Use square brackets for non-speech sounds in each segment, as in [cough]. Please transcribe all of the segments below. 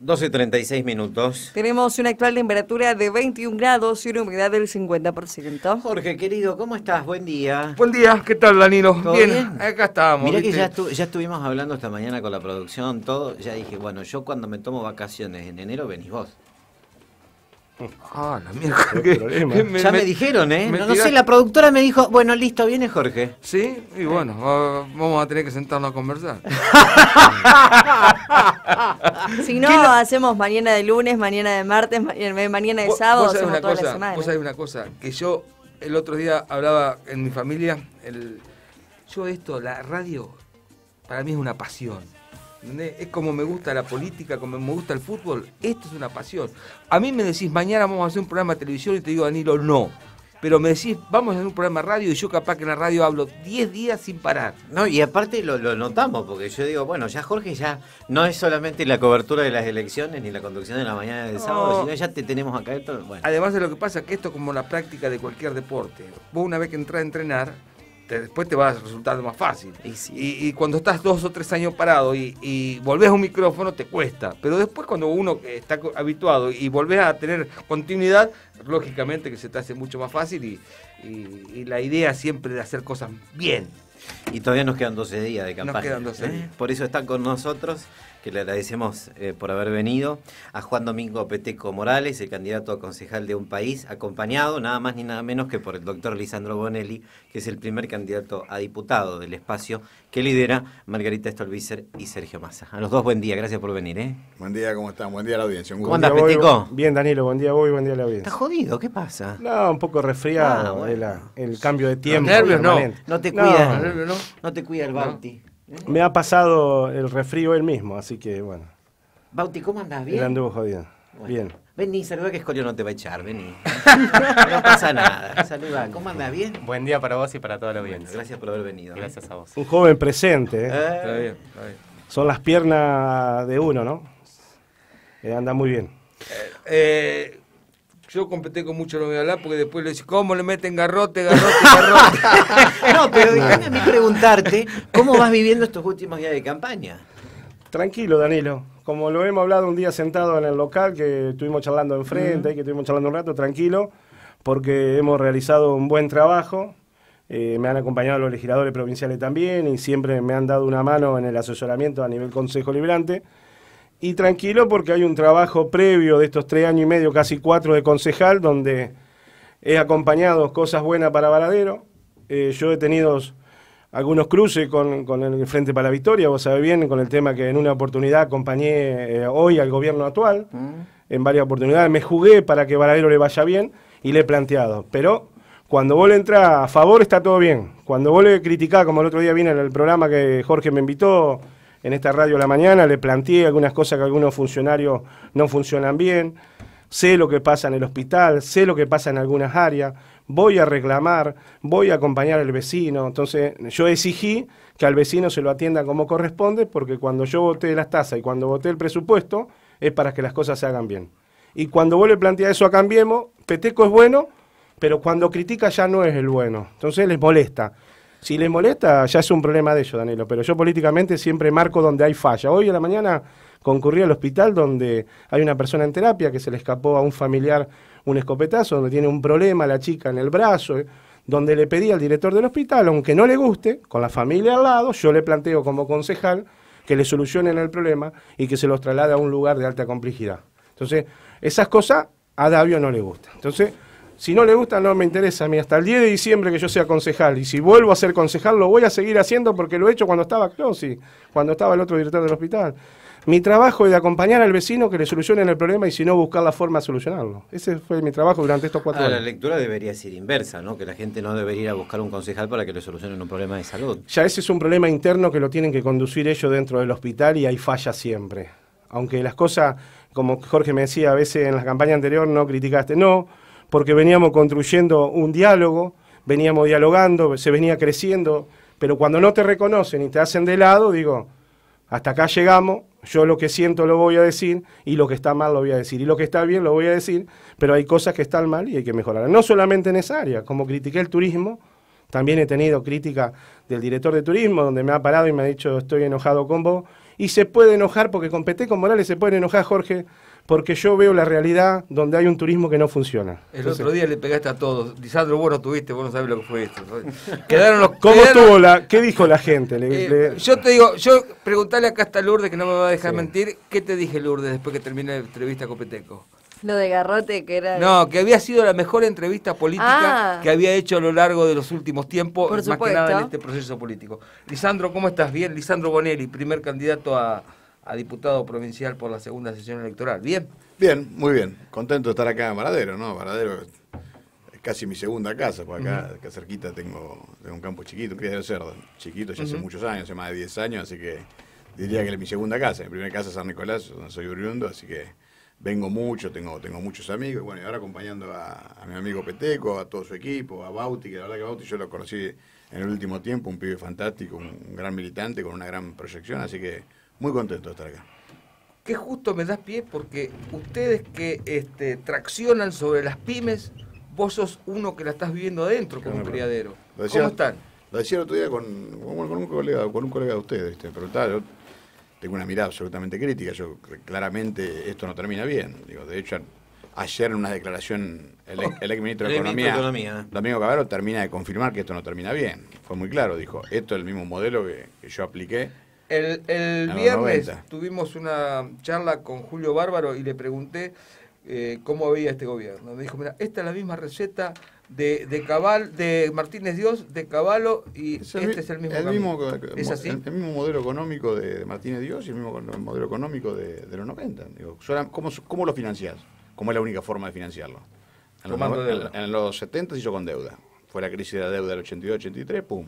12 y 36 minutos. Tenemos una actual temperatura de 21 grados y una humedad del 50%. Jorge, querido, ¿cómo estás? Buen día. Buen día, ¿qué tal, Danilo? bien, acá estamos. Mira que ya, ya, estuvimos hablando esta mañana con la producción, todo. Ya dije, bueno, yo cuando me tomo vacaciones en enero venís vos. [laughs] Ah, la mierda. ya me, dijeron, ¿eh? no, sé, la productora me dijo, bueno, listo, viene Jorge. Sí, y eh. bueno, vamos a tener que sentarnos a conversar. [laughs] si no, hacemos mañana de lunes, mañana de martes, eh, mañana de sábado, hacemos una Vos sabés una cosa, que yo el otro día hablaba en mi familia, el... yo esto, la radio, para mí es una pasión. Es como me gusta la política, como me gusta el fútbol. Esto es una pasión. A mí me decís, mañana vamos a hacer un programa de televisión y te digo, Danilo, no. Pero me decís, vamos a hacer un programa de radio y yo capaz que en la radio hablo 10 días sin parar. No, y aparte lo, notamos, porque yo digo, bueno, ya Jorge ya no es solamente la cobertura de las elecciones ni la conducción de la mañana del sábado, sino ya te tenemos acá. Esto, Además de lo que pasa, que esto es como la práctica de cualquier deporte. Vos una vez que entras a entrenar, después te va a resultar más fácil. Y, cuando estás dos o tres años parado y, y volvés a un micrófono, te cuesta. Pero después cuando uno está habituado y volvés a tener continuidad, lógicamente que se te hace mucho más fácil y, la idea siempre de hacer cosas bien. Y todavía nos quedan 12 días de campaña. Nos quedan 12 ¿Eh? Por eso están con nosotros que le agradecemos eh, por haber venido, a Juan Domingo Peteco Morales, el candidato a concejal de un país, acompañado nada más ni nada menos que por el doctor Lisandro Bonelli, que es el primer candidato a diputado del espacio que lidera Margarita Stolbizer y Sergio Massa. A los dos buen día, gracias por venir. ¿eh? Buen día, ¿cómo están? Buen día a la audiencia. ¿Cómo andas, Peteco? bien, Danilo, buen día a vos y buen día a la audiencia. ¿Estás jodido? ¿Qué pasa? No, un poco resfriado ah, el cambio de tiempo. nervios no, te cuida, no, te cuida el Barti. Me ha pasado el refrío él mismo, así que bueno. Bauti, ¿cómo andás? ¿Bien? Él anduvo jodido. Bien. Vení, saluda que Escolio no te va a echar, vení. [laughs] No pasa nada. Saluda, ¿cómo andas? ¿Bien? Buen día para vos y para todos los audiencia. gracias por haber venido. ¿eh? Gracias a vos. Un joven presente. ¿eh? ¿eh? Está bien, está bien. Son las piernas de uno, ¿no? Eh, anda muy bien. Eh, yo competí con mucho lo voy porque después le decís, ¿cómo le meten garrote, garrote, garrote? [laughs] no, pero déjame a mí preguntarte, ¿cómo vas viviendo estos últimos días de campaña? Tranquilo, Danilo. Como lo hemos hablado un día sentado en el local, que estuvimos charlando enfrente, que estuvimos charlando un rato, tranquilo, porque hemos realizado un buen trabajo. Eh, me han acompañado los legisladores provinciales también y siempre me han dado una mano en el asesoramiento a nivel Consejo Liberante y tranquilo porque hay un trabajo previo de estos tres años y medio, casi cuatro de concejal, donde he acompañado cosas buenas para Varadero. Eh, yo he tenido algunos cruces con, el Frente para la Victoria, vos sabés bien, con el tema que en una oportunidad acompañé eh, hoy al gobierno actual, mm. en varias oportunidades, me jugué para que Varadero le vaya bien y le he planteado. Pero cuando vos le a favor está todo bien. Cuando vos le criticás, como el otro día vine en el programa que Jorge me invitó, en esta radio de la mañana, le planteé algunas cosas que algunos funcionarios no funcionan bien, sé lo que pasa en el hospital, sé lo que pasa en algunas áreas, voy a reclamar, voy a acompañar al vecino, entonces yo exigí que al vecino se lo atienda como corresponde, porque cuando yo voté las tasas y cuando voté el presupuesto, es para que las cosas se hagan bien. Y cuando vos a plantear eso a Cambiemos, Peteco es bueno, pero cuando critica ya no es el bueno. Entonces les molesta. Si les molesta, ya es un problema de ellos, Danilo, pero yo políticamente siempre marco donde hay falla. Hoy a la mañana concurrí al hospital donde hay una persona en terapia que se le escapó a un familiar un escopetazo, donde tiene un problema la chica en el brazo, eh, donde le pedí al director del hospital, aunque no le guste, con la familia al lado, yo le planteo como concejal que le solucionen el problema y que se los traslade a un lugar de alta complejidad. Entonces, esas cosas a Davio no le gustan. Entonces, si no le gusta, no me interesa a mí. Hasta el 10 de diciembre que yo sea concejal. Y si vuelvo a ser concejal, lo voy a seguir haciendo porque lo he hecho cuando estaba Closi, cuando estaba el otro director del hospital. Mi trabajo es de acompañar al vecino que le solucionen el problema y si no, buscar la forma de solucionarlo. Ese fue mi trabajo durante estos cuatro ah, años. La lectura debería ser inversa, ¿no? Que la gente no debería ir a buscar un concejal para que le solucionen un problema de salud. Ya ese es un problema interno que lo tienen que conducir ellos dentro del hospital y hay falla siempre. Aunque las cosas, como Jorge me decía a veces en la campaña anterior, no criticaste, no porque veníamos construyendo un diálogo, veníamos dialogando, se venía creciendo, pero cuando no te reconocen y te hacen de lado, digo, hasta acá llegamos, yo lo que siento lo voy a decir y lo que está mal lo voy a decir y lo que está bien lo voy a decir, pero hay cosas que están mal y hay que mejorar. No solamente en esa área, como critiqué el turismo, también he tenido crítica del director de turismo donde me ha parado y me ha dicho estoy enojado con vos y se puede enojar porque con Morales se puede enojar Jorge porque yo veo la realidad donde hay un turismo que no funciona. El otro día le pegaste a todos. Lisandro, vos tuviste, vos no sabés lo que fue esto. Quedaron los, ¿Cómo la, ¿Qué dijo la gente? Eh, yo te digo, yo preguntarle acá hasta Lourdes, que no me va a dejar mentir, ¿qué te dije Lourdes después que terminé la entrevista con Peteco? Lo de Garrote, que era. No, que había sido la mejor entrevista política ah. que había hecho a lo largo de los últimos tiempos, más que nada en este proceso político. Lisandro, ¿cómo estás? Bien, Lisandro Bonelli, primer candidato a, a diputado provincial por la segunda sesión electoral. ¿Bien? Bien, muy bien. Contento de estar acá en Varadero, ¿no? Varadero es casi mi segunda casa, por acá, acá cerquita tengo, un campo chiquito, un criadero de cerdo, chiquito ya hace muchos años, hace más de 10 años, así que diría que es mi segunda casa. Mi primera casa es San Nicolás, donde soy oriundo, así que vengo mucho, tengo, tengo muchos amigos. Bueno, y ahora acompañando a, mi amigo Peteco, a todo su equipo, a Bauti, que la verdad que Bauti yo lo conocí en el último tiempo, un pibe fantástico, un gran militante con una gran proyección, así que muy contento de estar acá. Qué justo me das pie porque ustedes que este, traccionan sobre las pymes, vos sos uno que la estás viviendo adentro como criadero. ¿Cómo están? Lo decía el otro día con, un, colega, con un colega de ustedes, este, pero tal, yo tengo una mirada absolutamente crítica, yo claramente esto no termina bien. Digo, de hecho, ayer en una declaración el, ex, ministro de Economía, Domingo Cabrero, termina de confirmar que esto no termina bien. Fue muy claro, dijo, esto es el mismo modelo que yo apliqué el, viernes tuvimos una charla con Julio Bárbaro y le pregunté eh, cómo veía este gobierno. Me dijo, mira, esta es la misma receta de, Cabal, de Martínez Dios, de Caballo y este es el mismo El, mismo modelo económico de Martínez Dios y el mismo modelo económico de, los 90. ¿cómo, lo financiás? ¿Cómo es la única forma de financiarlo? En los, en los 70 se hizo con deuda. Fue la crisis de la deuda del 82-83, ¡pum!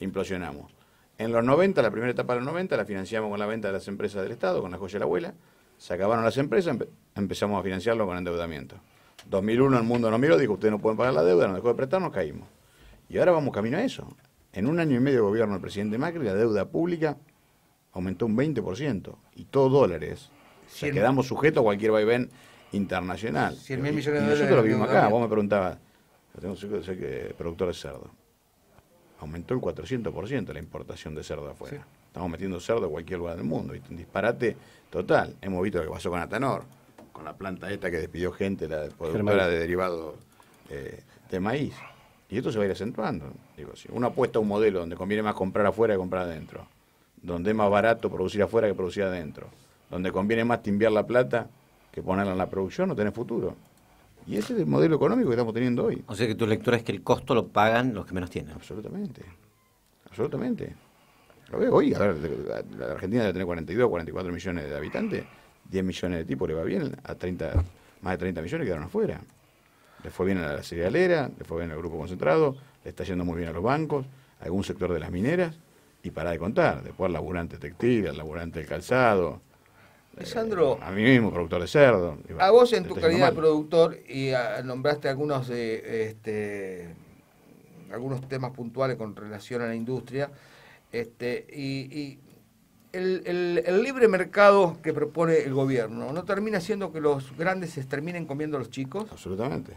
Implosionamos. En los 90, la primera etapa de los 90, la financiamos con la venta de las empresas del Estado, con la joya de la abuela. Se acabaron las empresas, empezamos a financiarlo con endeudamiento. 2001 el mundo nos miró, dijo, ustedes no pueden pagar la deuda, nos dejó de prestar, nos caímos. Y ahora vamos camino a eso. En un año y medio de gobierno del presidente Macri, la deuda pública aumentó un 20%, y todo dólares. O quedamos sujetos a cualquier vaivén internacional. Y Nosotros lo vimos acá, vos me preguntabas, yo tengo, productor de cerdo aumentó el 400% la importación de cerdo afuera. Estamos metiendo cerdo a cualquier lugar del mundo. Un disparate total. Hemos visto lo que pasó con Atanor, con la planta esta que despidió gente, la productora de derivados eh, de maíz. Y esto se va a ir acentuando. Digo, si uno apuesta a un modelo donde conviene más comprar afuera que comprar adentro, donde es más barato producir afuera que producir adentro, donde conviene más timbiar la plata que ponerla en la producción, no tenés futuro. Y ese es el modelo económico que estamos teniendo hoy. O sea que tu lectura es que el costo lo pagan los que menos tienen. Absolutamente. Absolutamente. Lo veo hoy. la Argentina debe tener 42, 44 millones de habitantes. 10 millones de tipos le va bien. A 30, más de 30 millones quedaron afuera. Le fue bien a la cerealera, le fue bien al grupo concentrado, le está yendo muy bien a los bancos, a algún sector de las mineras. Y para de contar. Después al laburante textil, al laburante del calzado, Lisandro. Eh, a mí mismo, productor de cerdo. A vos en tu calidad de productor, y ah, nombraste algunos, este, algunos temas puntuales con relación a la industria, este, y, el, libre mercado que propone el gobierno, ¿no termina siendo que los grandes se terminen comiendo a los chicos? Absolutamente.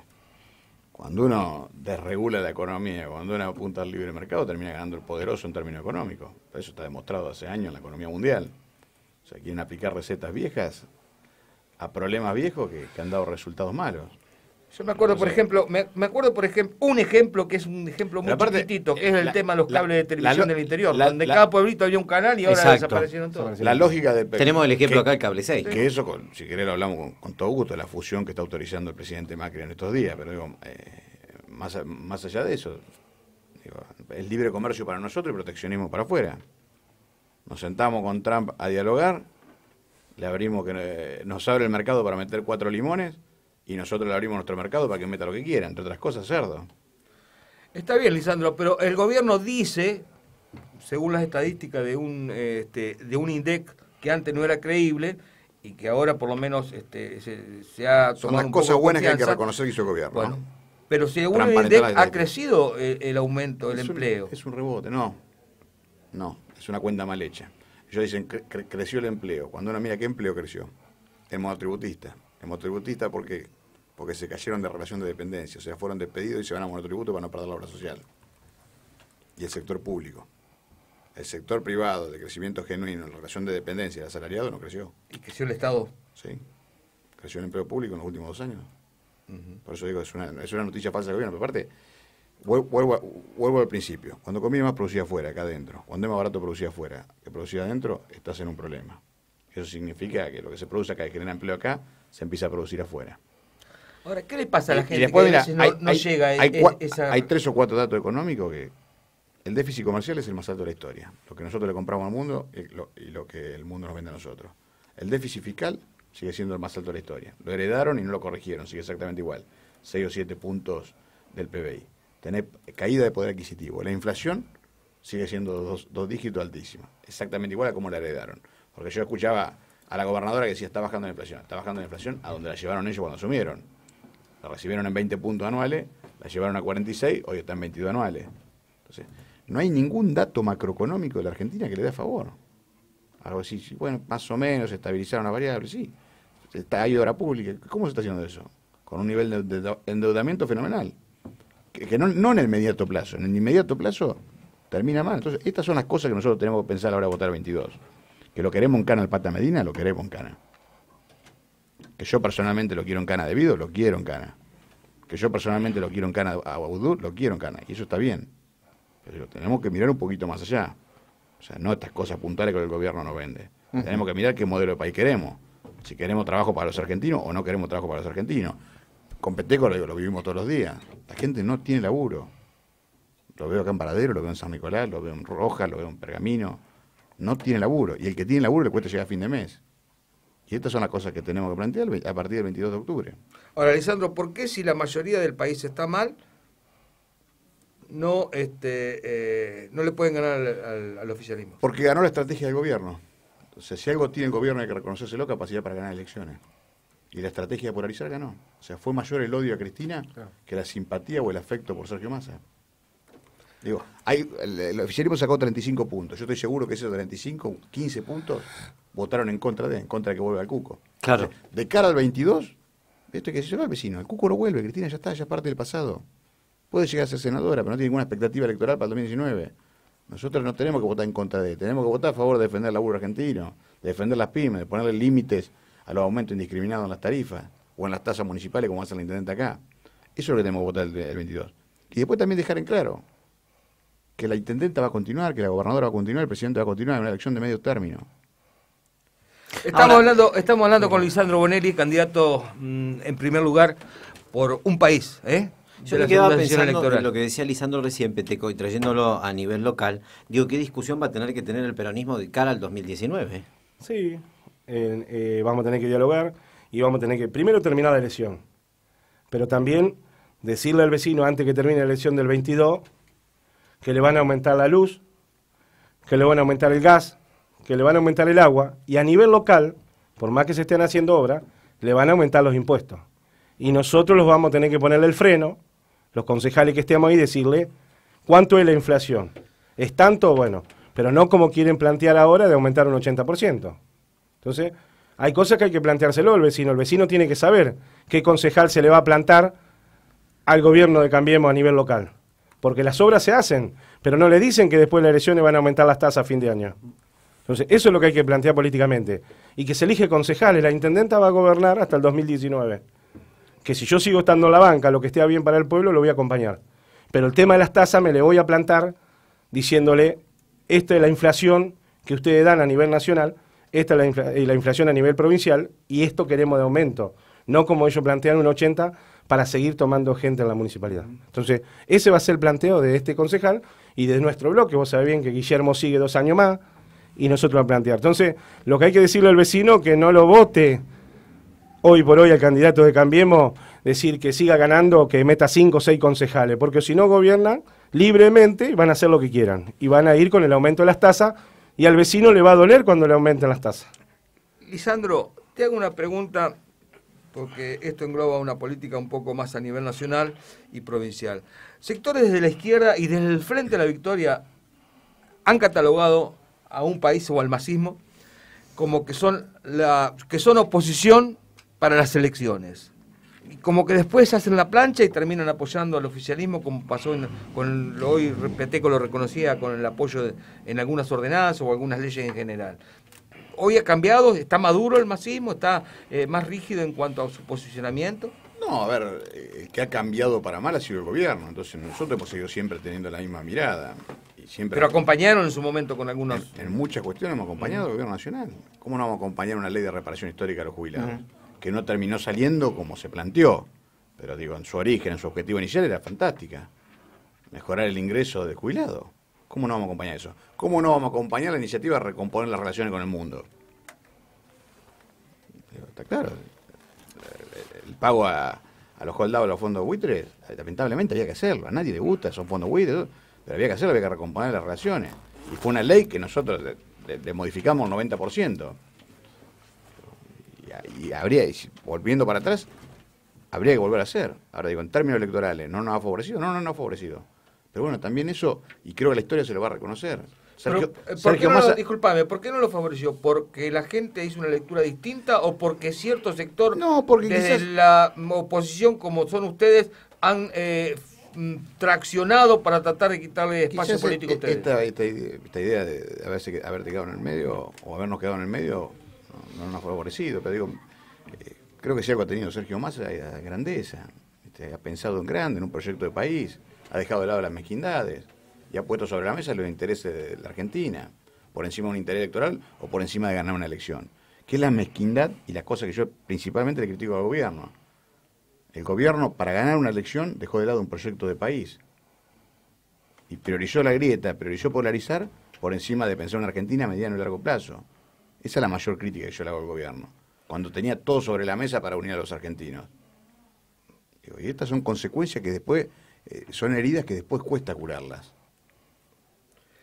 Cuando uno desregula la economía, cuando uno apunta al libre mercado, termina ganando el poderoso en términos económicos. Eso está demostrado hace años en la economía mundial quieren aplicar recetas viejas a problemas viejos que, han dado resultados malos. Yo me acuerdo, por ejemplo, me, acuerdo, por ejemplo, un ejemplo que es un ejemplo muy parte, chiquitito, que eh, es el tema de los cables de televisión del interior, donde cada pueblito había un canal y ahora desaparecieron todos. La lógica Tenemos el ejemplo acá, del cable 6. Que eso, si querés, lo hablamos con, todo gusto, la fusión que está autorizando el presidente Macri en estos días, pero digo, eh, más, más allá de eso, digo, el libre comercio para nosotros y proteccionismo para afuera. Nos sentamos con Trump a dialogar, le abrimos que eh, nos abre el mercado para meter cuatro limones y nosotros le abrimos nuestro mercado para que meta lo que quiera, entre otras cosas, cerdo. Está bien, Lisandro, pero el gobierno dice, según las estadísticas de un, este, de un INDEC que antes no era creíble, y que ahora por lo menos este, se, ha tomado Son las cosas buenas que hay que reconocer que hizo el gobierno. Pero según el INDEC, ha crecido eh, el, aumento del empleo. es un rebote, no. No es una cuenta mal hecha. Ellos dicen, creció el empleo. Cuando uno mira qué empleo creció, Hemos atributista. hemos monotributista porque, porque se cayeron de relación de dependencia, o sea, fueron despedidos y se van a monotributo para no perder la obra social. Y el sector público. El sector privado de crecimiento genuino en relación de dependencia el asalariado no creció. ¿Y creció el Estado? Sí. Creció el empleo público en los últimos dos años. Por eso digo, es una, es una noticia falsa que gobierno. Pero aparte, vuelvo, al principio. Cuando comida más producía afuera acá adentro. Cuando es más barato producía afuera que producir adentro, estás en un problema. Eso significa que lo que se produce acá y genera empleo acá, se empieza a producir afuera. Ahora, ¿qué le pasa a la gente no, llega hay, e-, e-, esa... hay tres o cuatro datos económicos que el déficit comercial es el más alto de la historia. Lo que nosotros le compramos al mundo eh, y lo, que el mundo nos vende a nosotros. El déficit fiscal sigue siendo el más alto de la historia. Lo heredaron y no lo corrigieron, sigue exactamente igual. Seis o siete puntos del PBI tener caída de poder adquisitivo. La inflación sigue siendo dos, dígitos altísima, exactamente igual a como la heredaron. Porque yo escuchaba a la gobernadora que decía, está bajando la inflación, está bajando la inflación, a donde la llevaron ellos cuando asumieron. La recibieron en 20 puntos anuales, la llevaron a 46, hoy está en 22 anuales. Entonces, no hay ningún dato macroeconómico de la Argentina que le dé a favor. Algo así, bueno, más o menos estabilizaron las variables, sí. Está, hay obra pública. ¿Cómo se está haciendo eso? Con un nivel de endeudamiento fenomenal que no, no en el inmediato plazo, en el inmediato plazo termina mal. Entonces, estas son las cosas que nosotros tenemos que pensar ahora votar 22. Que lo queremos en cana al Pata Medina, lo queremos en cana. Que yo personalmente lo quiero en cana debido, lo quiero en cana. Que yo personalmente lo quiero en cana a Baudú, lo quiero en cana. Y eso está bien. Pero tenemos que mirar un poquito más allá. O sea, no estas cosas puntuales que el gobierno nos vende. Tenemos que mirar qué modelo de país queremos. Si queremos trabajo para los argentinos o no queremos trabajo para los argentinos. Con lo, vivimos todos los días. La gente no tiene laburo. Lo veo acá en Paradero, lo veo en San Nicolás, lo veo en Roja, lo veo en Pergamino. No tiene laburo. Y el que tiene laburo le cuesta llegar a fin de mes. Y estas son las cosas que tenemos que plantear a partir del 22 de octubre. Ahora, Alessandro, ¿por qué si la mayoría del país está mal, no, este, eh, no le pueden ganar al, oficialismo? Porque ganó la estrategia del gobierno. Entonces, si algo tiene el gobierno hay que la capacidad para ganar elecciones. Y la estrategia de polarizar ganó. O sea, fue mayor el odio a Cristina que la simpatía o el afecto por Sergio Massa. Digo, el, oficialismo sacó 35 puntos. Yo estoy seguro que esos 35, 15 puntos, votaron en contra de, en contra de que vuelva el Cuco. Claro. de cara al 22, esto es que decirlo al vecino. El Cuco no vuelve, Cristina ya está, ya parte del pasado. Puede llegar a ser senadora, pero no tiene ninguna expectativa electoral para el 2019. Nosotros no tenemos que votar en contra de, tenemos que votar a favor de defender la laburo argentino, de defender las pymes, de ponerle límites a los aumentos indiscriminados en las tarifas o en las tasas municipales como hace la intendente acá. Eso es lo que tenemos que votar el, 22. Y después también dejar en claro que la intendenta va a continuar, que la gobernadora va a continuar, el presidente va a continuar en una elección de medio término. Estamos hablando, estamos hablando con Lisandro Bonelli, candidato mm, en primer lugar por un país, ¿eh? Yo me quedaba pensando lo que decía Lisandro recién, Peteco, y trayéndolo a nivel local, digo, ¿qué discusión va a tener que tener el peronismo de cara al 2019? Sí, eh, vamos a tener que dialogar y vamos a tener que primero terminar la elección, pero también decirle al vecino antes que termine la elección del 22 que le van a aumentar la luz, que le van a aumentar el gas, que le van a aumentar el agua y a nivel local, por más que se estén haciendo obras, le van a aumentar los impuestos. Y nosotros los vamos a tener que ponerle el freno, los concejales que estemos ahí, decirle cuánto es la inflación. ¿Es tanto? Bueno, pero no como quieren plantear ahora de aumentar un 80%. Entonces, hay cosas que hay que planteárselo al vecino. El vecino tiene que saber qué concejal se le va a plantar al gobierno de Cambiemos a nivel local. Porque las obras se hacen, pero no le dicen que después de las elecciones van a aumentar las tasas a fin de año. Entonces, eso es lo que hay que plantear políticamente. Y que se elige concejales. La intendenta va a gobernar hasta el 2019. Que si yo sigo estando en la banca, lo que esté bien para el pueblo, lo voy a acompañar. Pero el tema de las tasas me le voy a plantar diciéndole, esta es la inflación que ustedes dan a nivel nacional, esta es la, inflación a nivel provincial y esto queremos de aumento, no como ellos plantean un 80 para seguir tomando gente en la municipalidad. Entonces, ese va a ser el planteo de este concejal y de nuestro bloque. Vos sabés bien que Guillermo sigue dos años más y nosotros vamos a plantear. Entonces, lo que hay que decirle al vecino que no lo vote hoy por hoy al candidato de Cambiemos, decir que siga ganando, que meta cinco o seis concejales, porque si no gobiernan libremente van a hacer lo que quieran y van a ir con el aumento de las tasas y al vecino le va a doler cuando le aumenten las tasas. Lisandro, te hago una pregunta porque esto engloba una política un poco más a nivel nacional y provincial. Sectores de la izquierda y desde el Frente de la Victoria han catalogado a un país o al masismo como que son la que son oposición para las elecciones como que después hacen la plancha y terminan apoyando al oficialismo, como pasó con hoy Peteco lo reconocía con el apoyo en algunas ordenadas o algunas leyes en general. Hoy ha cambiado, está maduro el masismo, está eh, más rígido en cuanto a su posicionamiento. No, a ver, el eh, que ha cambiado para mal ha sido el gobierno, entonces nosotros hemos seguido siempre teniendo la misma mirada. Y siempre Pero acompañaron en su momento con algunos... En, muchas cuestiones hemos acompañado al gobierno nacional. ¿Cómo no vamos a acompañar una ley de reparación histórica a los jubilados? que no terminó saliendo como se planteó, pero digo, en su origen, en su objetivo inicial era fantástica. Mejorar el ingreso de jubilado. ¿Cómo no vamos a acompañar eso? ¿Cómo no vamos a acompañar la iniciativa de recomponer las relaciones con el mundo? está claro. El pago a, los holdados de los fondos buitres, lamentablemente había que hacerlo. A nadie le gusta, esos fondos buitres, pero había que hacerlo, había que recomponer las relaciones. Y fue una ley que nosotros le, modificamos 90% y habría, volviendo para atrás, habría que volver a hacer. Ahora digo, en términos electorales, ¿no nos ha favorecido? No, no nos ha favorecido. Pero bueno, también eso, y creo que la historia se lo va a reconocer. Sergio, eh, ¿por qué no lo, favoreció? ¿Porque la gente hizo una lectura distinta o porque cierto sector no, porque desde la oposición, como son ustedes, han eh, mm, traccionado para tratar de quitarle espacio político e-, ustedes? Esta, idea de haberse, haber quedado en el medio o habernos quedado en el medio no nos ha favorecido, pero digo, eh, creo que si algo ha tenido Sergio Massa es grandeza. Este, ha pensado en grande, en un proyecto de país, ha dejado de lado las mezquindades y ha puesto sobre la mesa los intereses de la Argentina, por encima de un interés electoral o por encima de ganar una elección. Que es la mezquindad y las cosas que yo principalmente le critico al gobierno. El gobierno, para ganar una elección, dejó de lado un proyecto de país. Y priorizó la grieta, priorizó polarizar por encima de pensar en Argentina a mediano y largo plazo. Esa es la mayor crítica que yo le hago al gobierno. Cuando tenía todo sobre la mesa para unir a los argentinos. y estas son consecuencias que después, eh, son heridas que después cuesta curarlas.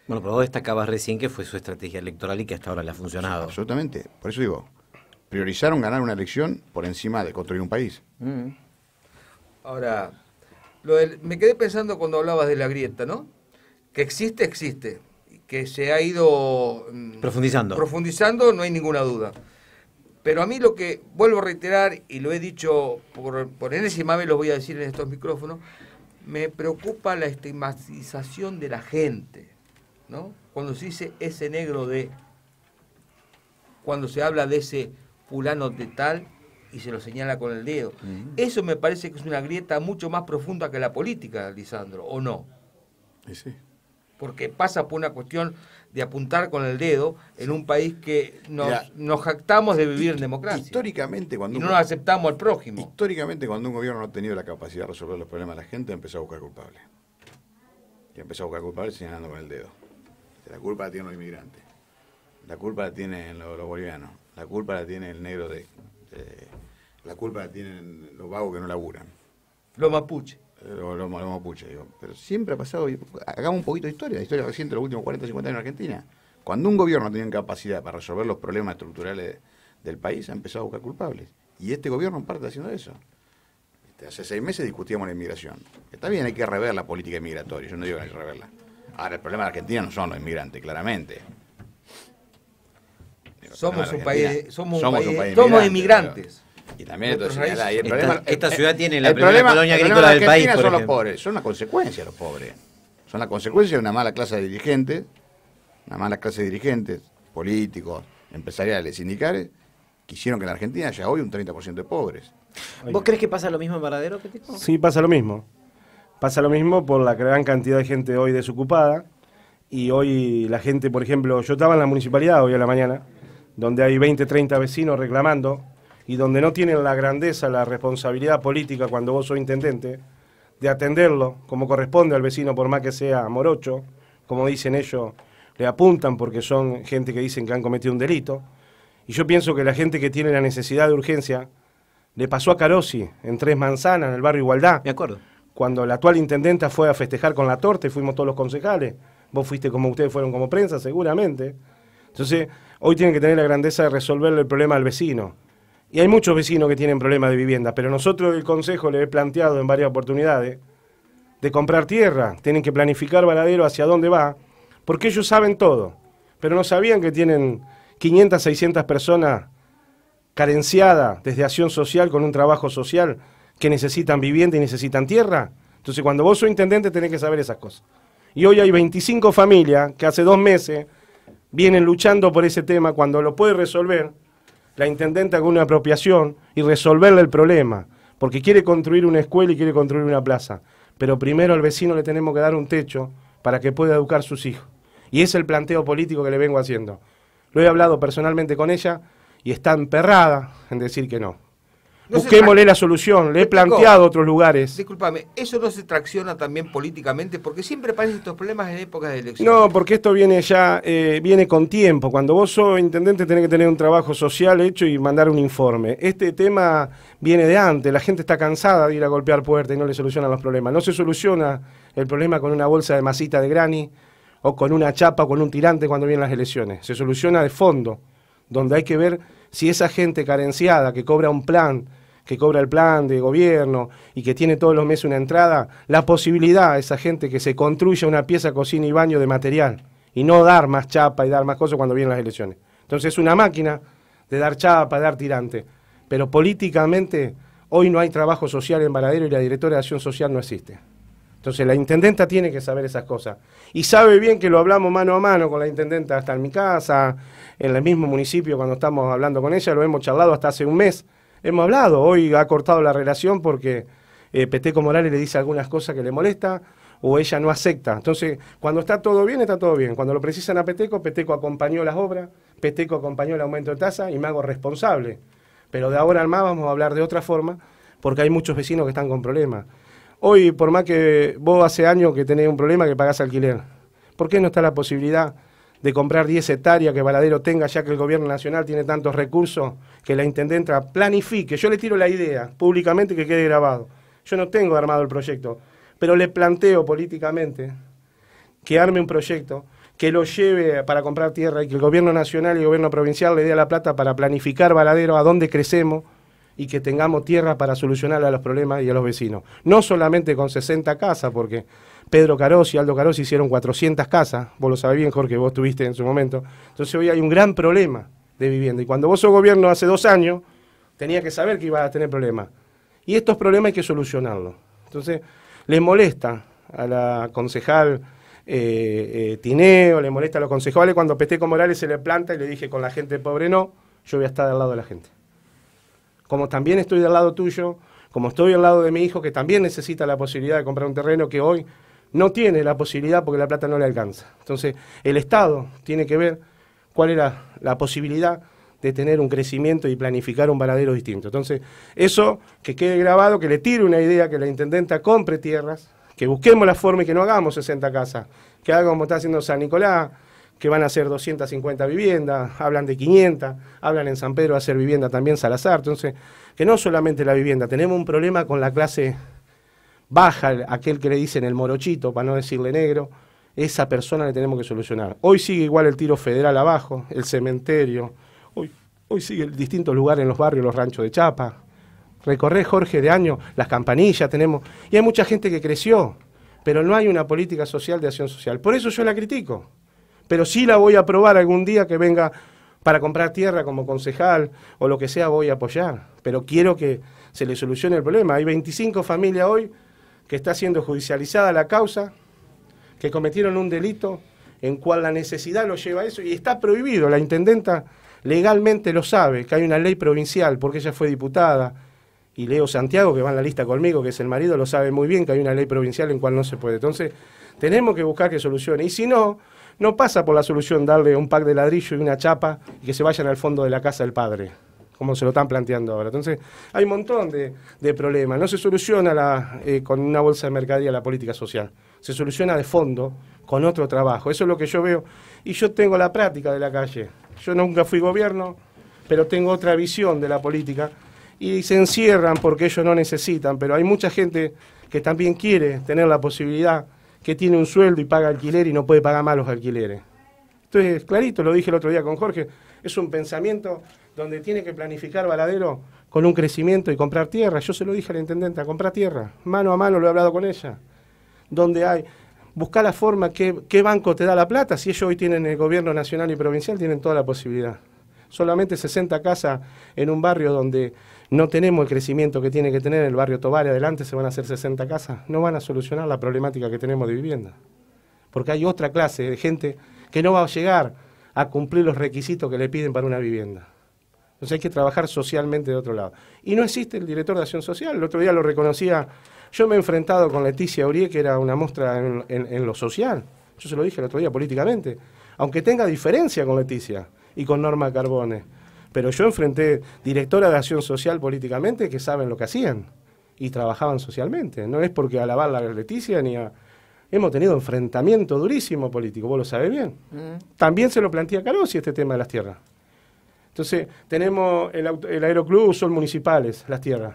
Bueno, pero vos destacabas recién que fue su estrategia electoral y que hasta ahora le ha funcionado. absolutamente. Por eso digo, priorizaron ganar una elección por encima de construir un país. Mm. Ahora, me quedé pensando cuando hablabas de la grieta, ¿no? Que existe, existe que se ha ido mm, profundizando. profundizando, no hay ninguna duda. Pero a mí lo que vuelvo a reiterar, y lo he dicho por, por enésima vez, lo voy a decir en estos micrófonos, me preocupa la estigmatización de la gente, ¿no? Cuando se dice ese negro de, cuando se habla de ese fulano de tal y se lo señala con el dedo. Mm. Eso me parece que es una grieta mucho más profunda que la política, Lisandro, ¿o no? Sí, sí porque pasa por una cuestión de apuntar con el dedo en un país que nos, jactamos de vivir en democracia. Históricamente, cuando. no un, aceptamos al prójimo. Históricamente, cuando un gobierno no ha tenido la capacidad de resolver los problemas de la gente, empezó a buscar culpables. Y empezó a buscar culpables señalando con el dedo. La culpa la tienen los inmigrantes. La culpa la tienen los, bolivianos. La culpa la tiene el negro de, de. La culpa la tienen los vagos que no laburan. Los mapuches. Pero siempre ha pasado, hagamos un poquito de historia, la historia reciente de los últimos 40, 50 años en Argentina. Cuando un gobierno tenía capacidad para resolver los problemas estructurales del país, ha empezado a buscar culpables. Y este gobierno parte haciendo eso. Este, hace seis meses discutíamos la inmigración. Está bien, hay que rever la política inmigratoria, yo no digo que hay que reverla. Ahora, el problema de Argentina no son los inmigrantes, claramente. Somos un, país, somos, somos inmigrantes. Y también esta, ciudad tiene la el primera problema, colonia agrícola del país. son los pobres, son la consecuencia los pobres. Son la consecuencia de una mala clase de dirigentes, una mala clase de dirigentes, políticos, empresariales, sindicales, que hicieron que en la Argentina haya hoy un 30% de pobres. ¿Vos crees que pasa lo mismo en Varadero, Petico? Sí, pasa lo mismo. Pasa lo mismo por la gran cantidad de gente hoy desocupada. Y hoy la gente, por ejemplo, yo estaba en la municipalidad hoy a la mañana, donde hay 20, 30 vecinos reclamando y donde no tienen la grandeza, la responsabilidad política cuando vos sos intendente, de atenderlo como corresponde al vecino, por más que sea morocho, como dicen ellos, le apuntan porque son gente que dicen que han cometido un delito. Y yo pienso que la gente que tiene la necesidad de urgencia, le pasó a Carosi en Tres Manzanas, en el barrio Igualdad. Me acuerdo. Cuando la actual intendenta fue a festejar con la torta y fuimos todos los concejales. Vos fuiste como ustedes fueron como prensa, seguramente. Entonces, hoy tienen que tener la grandeza de resolver el problema al vecino y hay muchos vecinos que tienen problemas de vivienda, pero nosotros del Consejo le he planteado en varias oportunidades de comprar tierra, tienen que planificar baladero hacia dónde va, porque ellos saben todo, pero no sabían que tienen 500, 600 personas carenciadas desde acción social con un trabajo social que necesitan vivienda y necesitan tierra. Entonces cuando vos sos intendente tenés que saber esas cosas. Y hoy hay 25 familias que hace dos meses vienen luchando por ese tema cuando lo puede resolver la intendente haga una apropiación y resolverle el problema, porque quiere construir una escuela y quiere construir una plaza, pero primero al vecino le tenemos que dar un techo para que pueda educar sus hijos. Y es el planteo político que le vengo haciendo. Lo he hablado personalmente con ella y está emperrada en decir que no. Busquémosle la solución, le he planteado otros lugares. Disculpame, ¿eso no se tracciona también políticamente? Porque siempre aparecen estos problemas en épocas de elecciones. No, porque esto viene ya, eh, viene con tiempo. Cuando vos sos intendente tenés que tener un trabajo social hecho y mandar un informe. Este tema viene de antes, la gente está cansada de ir a golpear puertas y no le solucionan los problemas. No se soluciona el problema con una bolsa de masita de granny o con una chapa o con un tirante cuando vienen las elecciones. Se soluciona de fondo, donde hay que ver si esa gente carenciada que cobra un plan, que cobra el plan de gobierno y que tiene todos los meses una entrada, la posibilidad a esa gente que se construya una pieza, cocina y baño de material y no dar más chapa y dar más cosas cuando vienen las elecciones. Entonces es una máquina de dar chapa, de dar tirante, pero políticamente hoy no hay trabajo social en Varadero y la directora de acción social no existe. Entonces la intendenta tiene que saber esas cosas. Y sabe bien que lo hablamos mano a mano con la intendenta hasta en mi casa, en el mismo municipio cuando estamos hablando con ella, lo hemos charlado hasta hace un mes. Hemos hablado, hoy ha cortado la relación porque eh, Peteco Morales le dice algunas cosas que le molesta o ella no acepta. Entonces, cuando está todo bien, está todo bien. Cuando lo precisan a Peteco, Peteco acompañó las obras, Peteco acompañó el aumento de tasa y me hago responsable. Pero de ahora al más vamos a hablar de otra forma porque hay muchos vecinos que están con problemas. Hoy, por más que vos hace años que tenés un problema que pagás alquiler, ¿por qué no está la posibilidad de comprar 10 hectáreas que Valadero tenga, ya que el gobierno nacional tiene tantos recursos, que la intendenta planifique? Yo le tiro la idea públicamente que quede grabado. Yo no tengo armado el proyecto, pero le planteo políticamente que arme un proyecto que lo lleve para comprar tierra y que el gobierno nacional y el gobierno provincial le dé la plata para planificar Valadero, a dónde crecemos, y que tengamos tierra para solucionar a los problemas y a los vecinos. No solamente con 60 casas, porque Pedro Caros y Aldo Caros hicieron 400 casas, vos lo sabés bien Jorge, vos tuviste en su momento. Entonces hoy hay un gran problema de vivienda. Y cuando vos sos gobierno hace dos años, tenía que saber que ibas a tener problemas. Y estos problemas hay que solucionarlos. Entonces, les molesta a la concejal eh, eh, Tineo, le molesta a los concejales cuando Peteco Morales se le planta y le dije con la gente pobre no, yo voy a estar al lado de la gente como también estoy del lado tuyo, como estoy al lado de mi hijo que también necesita la posibilidad de comprar un terreno que hoy no tiene la posibilidad porque la plata no le alcanza. Entonces, el Estado tiene que ver cuál era la posibilidad de tener un crecimiento y planificar un varadero distinto. Entonces, eso que quede grabado, que le tire una idea, que la intendenta compre tierras, que busquemos la forma y que no hagamos 60 casas, que haga como está haciendo San Nicolás, que van a hacer 250 viviendas, hablan de 500, hablan en San Pedro a hacer vivienda también Salazar. Entonces, que no solamente la vivienda, tenemos un problema con la clase baja, aquel que le dicen el morochito, para no decirle negro, esa persona le tenemos que solucionar. Hoy sigue igual el tiro federal abajo, el cementerio, hoy, hoy sigue distinto lugar en los barrios, los ranchos de Chapa. Recorré Jorge de año, las campanillas tenemos, y hay mucha gente que creció, pero no hay una política social de acción social. Por eso yo la critico pero sí la voy a aprobar algún día que venga para comprar tierra como concejal o lo que sea voy a apoyar, pero quiero que se le solucione el problema. Hay 25 familias hoy que está siendo judicializada la causa, que cometieron un delito en cual la necesidad lo lleva a eso y está prohibido. La intendenta legalmente lo sabe, que hay una ley provincial, porque ella fue diputada, y Leo Santiago, que va en la lista conmigo, que es el marido, lo sabe muy bien, que hay una ley provincial en cual no se puede. Entonces, tenemos que buscar que solucione. Y si no, no pasa por la solución darle un pack de ladrillo y una chapa y que se vayan al fondo de la casa del padre, como se lo están planteando ahora. Entonces, hay un montón de, problemas. No se soluciona eh, con una bolsa de mercadería la política social, se soluciona de fondo con otro trabajo. Eso es lo que yo veo. Y yo tengo la práctica de la calle. Yo nunca fui gobierno, pero tengo otra visión de la política. Y se encierran porque ellos no necesitan, pero hay mucha gente que también quiere tener la posibilidad que tiene un sueldo y paga alquiler y no puede pagar más los alquileres. Entonces, clarito, lo dije el otro día con Jorge, es un pensamiento donde tiene que planificar baladero con un crecimiento y comprar tierra. Yo se lo dije a la intendenta, comprar tierra, mano a mano lo he hablado con ella, donde hay, buscar la forma, que, qué banco te da la plata, si ellos hoy tienen el gobierno nacional y provincial, tienen toda la posibilidad solamente 60 casas en un barrio donde no tenemos el crecimiento que tiene que tener el barrio Tobar y adelante se van a hacer 60 casas, no van a solucionar la problemática que tenemos de vivienda. Porque hay otra clase de gente que no va a llegar a cumplir los requisitos que le piden para una vivienda. Entonces hay que trabajar socialmente de otro lado. Y no existe el director de acción social. El otro día lo reconocía. Yo me he enfrentado con Leticia Urie, que era una muestra en, en lo social. Yo se lo dije el otro día políticamente. Aunque tenga diferencia con Leticia, y con Norma Carbones, Pero yo enfrenté directora de acción social políticamente que saben lo que hacían y trabajaban socialmente. No es porque alabar a Leticia ni a... Hemos tenido enfrentamiento durísimo político, vos lo sabés bien. Mm. También se lo plantea Carosi este tema de las tierras. Entonces, tenemos el, aeroclub, son municipales las tierras.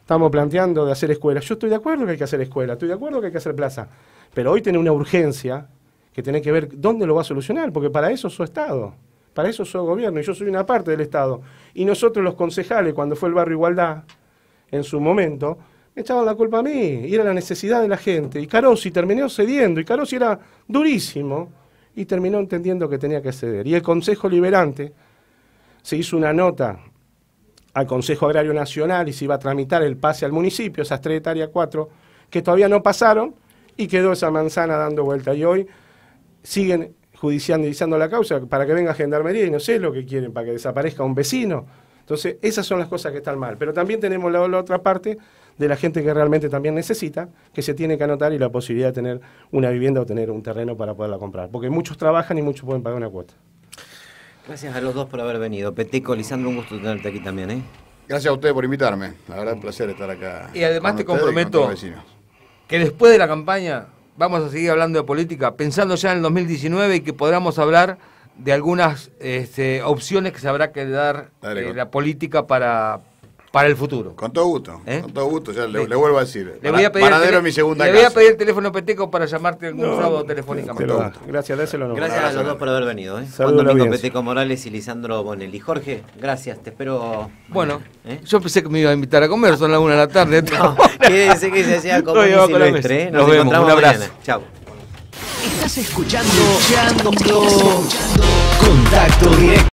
Estamos planteando de hacer escuelas. Yo estoy de acuerdo que hay que hacer escuela, estoy de acuerdo que hay que hacer plaza. Pero hoy tiene una urgencia que tiene que ver dónde lo va a solucionar, porque para eso es su Estado. Para eso soy gobierno y yo soy una parte del Estado. Y nosotros los concejales, cuando fue el barrio Igualdad, en su momento, me echaban la culpa a mí, y era la necesidad de la gente. Y Carosi terminó cediendo, y Carosi era durísimo, y terminó entendiendo que tenía que ceder. Y el Consejo Liberante se hizo una nota al Consejo Agrario Nacional y se iba a tramitar el pase al municipio, esas tres hectáreas cuatro, que todavía no pasaron, y quedó esa manzana dando vuelta. Y hoy siguen judicializando la causa para que venga gendarmería y no sé lo que quieren, para que desaparezca un vecino. Entonces, esas son las cosas que están mal. Pero también tenemos la, otra parte de la gente que realmente también necesita, que se tiene que anotar y la posibilidad de tener una vivienda o tener un terreno para poderla comprar. Porque muchos trabajan y muchos pueden pagar una cuota. Gracias a los dos por haber venido. Petico, Lisandro, un gusto tenerte aquí también. ¿eh? Gracias a ustedes por invitarme. La verdad, un placer estar acá. Y además te comprometo que después de la campaña vamos a seguir hablando de política, pensando ya en el 2019 y que podamos hablar de algunas este, opciones que se habrá que dar eh, la política para, para el futuro. Con todo gusto. ¿Eh? Con todo gusto, ya le, vuelvo a decir. Le voy a pedir mi segunda Le voy a pedir el teléfono peteco para llamarte algún sábado telefónicamente. gracias, Gracias a los dos por haber venido. ¿eh? Juan Domingo Peteco Morales y Lisandro Bonelli. Jorge, gracias, te espero. Bueno, ¿eh? yo pensé que me iba a invitar a comer, son las una de la tarde. Quédense [laughs] quédense que se hacía como [laughs] no, ¿eh? Nos, vemos, encontramos un abrazo. Chao. Estás escuchando, escuchando Contacto Directo.